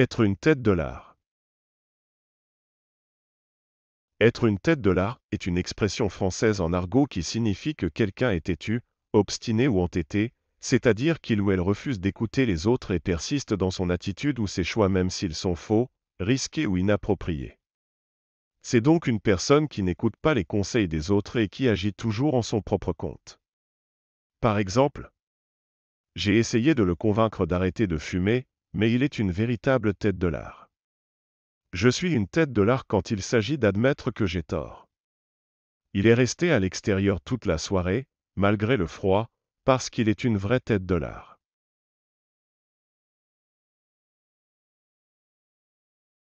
Être une tête de l'art. Être une tête de l'art est une expression française en argot qui signifie que quelqu'un est têtu, obstiné ou entêté, c'est-à-dire qu'il ou elle refuse d'écouter les autres et persiste dans son attitude ou ses choix même s'ils sont faux, risqués ou inappropriés. C'est donc une personne qui n'écoute pas les conseils des autres et qui agit toujours en son propre compte. Par exemple, j'ai essayé de le convaincre d'arrêter de fumer, mais il est une véritable tête de l'art. Je suis une tête de l'art quand il s'agit d'admettre que j'ai tort. Il est resté à l'extérieur toute la soirée, malgré le froid, parce qu'il est une vraie tête de l'art.